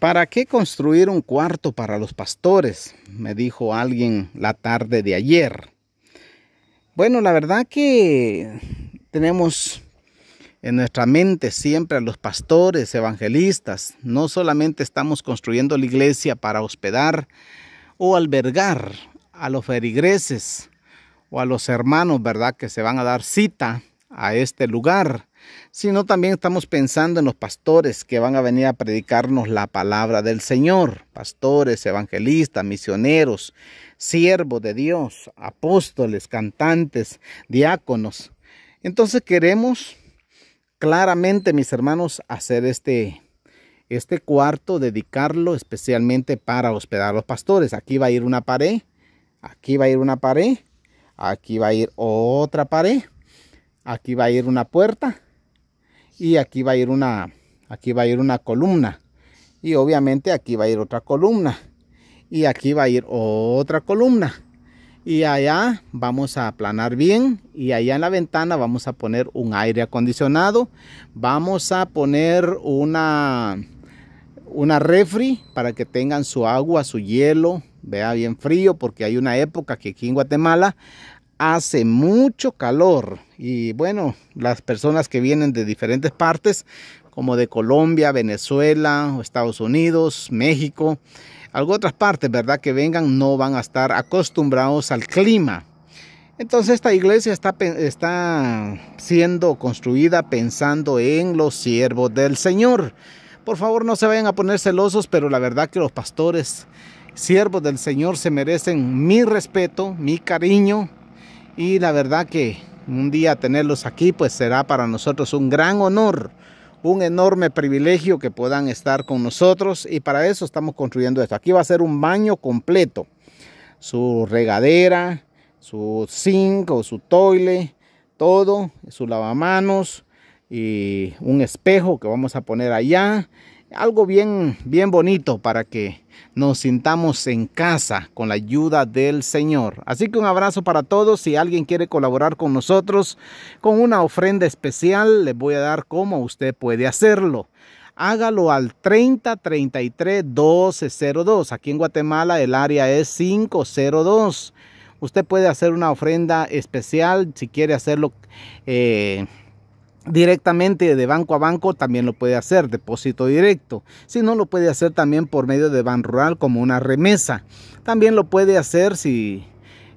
¿Para qué construir un cuarto para los pastores? Me dijo alguien la tarde de ayer. Bueno, la verdad que tenemos en nuestra mente siempre a los pastores, evangelistas. No solamente estamos construyendo la iglesia para hospedar o albergar a los ferigreses o a los hermanos, ¿verdad? Que se van a dar cita a este lugar sino también estamos pensando en los pastores que van a venir a predicarnos la palabra del Señor, pastores, evangelistas, misioneros, siervos de Dios, apóstoles, cantantes, diáconos. Entonces queremos claramente, mis hermanos, hacer este, este cuarto, dedicarlo especialmente para hospedar a los pastores. Aquí va a ir una pared, aquí va a ir una pared, aquí va a ir otra pared, aquí va a ir una puerta y aquí va a ir una aquí va a ir una columna y obviamente aquí va a ir otra columna y aquí va a ir otra columna y allá vamos a aplanar bien y allá en la ventana vamos a poner un aire acondicionado vamos a poner una una refri para que tengan su agua su hielo vea bien frío porque hay una época que aquí en Guatemala hace mucho calor y bueno, las personas que vienen de diferentes partes como de Colombia, Venezuela, Estados Unidos, México, algo otras partes, ¿verdad? Que vengan no van a estar acostumbrados al clima. Entonces esta iglesia está, está siendo construida pensando en los siervos del Señor. Por favor no se vayan a poner celosos, pero la verdad que los pastores, siervos del Señor, se merecen mi respeto, mi cariño, y la verdad que un día tenerlos aquí pues será para nosotros un gran honor, un enorme privilegio que puedan estar con nosotros y para eso estamos construyendo esto. Aquí va a ser un baño completo, su regadera, su zinc o su toile, todo, su lavamanos y un espejo que vamos a poner allá algo bien, bien bonito para que nos sintamos en casa con la ayuda del Señor. Así que un abrazo para todos. Si alguien quiere colaborar con nosotros con una ofrenda especial, les voy a dar cómo usted puede hacerlo. Hágalo al 3033 1202. Aquí en Guatemala el área es 502. Usted puede hacer una ofrenda especial si quiere hacerlo. Eh, directamente de banco a banco también lo puede hacer, depósito directo. Si no, lo puede hacer también por medio de ban rural como una remesa. También lo puede hacer si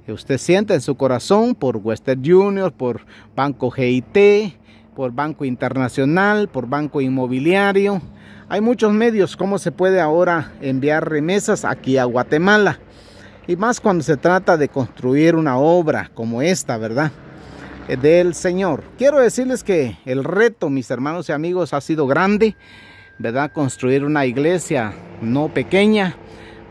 usted siente en su corazón por Western Junior, por Banco GIT, por Banco Internacional, por Banco Inmobiliario. Hay muchos medios cómo se puede ahora enviar remesas aquí a Guatemala. Y más cuando se trata de construir una obra como esta, ¿verdad? Eh, del Señor. Quiero decirles que el reto, mis hermanos y amigos, ha sido grande, ¿verdad? Construir una iglesia no pequeña.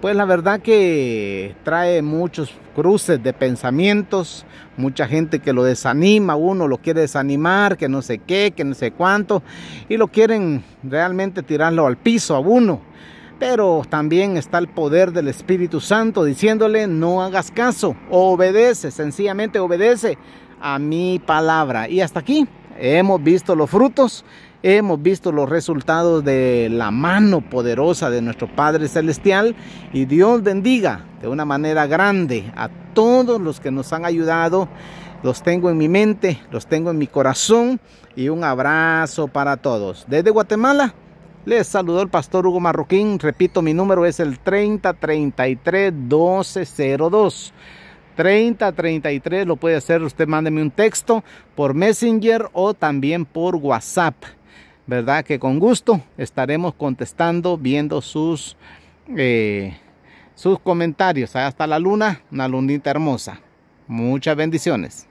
Pues la verdad que trae muchos cruces de pensamientos, mucha gente que lo desanima, uno lo quiere desanimar, que no sé qué, que no sé cuánto, y lo quieren realmente tirarlo al piso a uno. Pero también está el poder del Espíritu Santo diciéndole, no hagas caso, obedece, sencillamente obedece, a mi palabra. Y hasta aquí hemos visto los frutos, hemos visto los resultados de la mano poderosa de nuestro Padre Celestial y Dios bendiga de una manera grande a todos los que nos han ayudado. Los tengo en mi mente, los tengo en mi corazón y un abrazo para todos. Desde Guatemala. Les saludó el pastor Hugo Marroquín. Repito, mi número es el 3033 1202. 3033 lo puede hacer. Usted mándeme un texto por Messenger o también por WhatsApp. ¿Verdad? Que con gusto estaremos contestando, viendo sus, eh, sus comentarios. Hasta la luna, una lundita hermosa. Muchas bendiciones.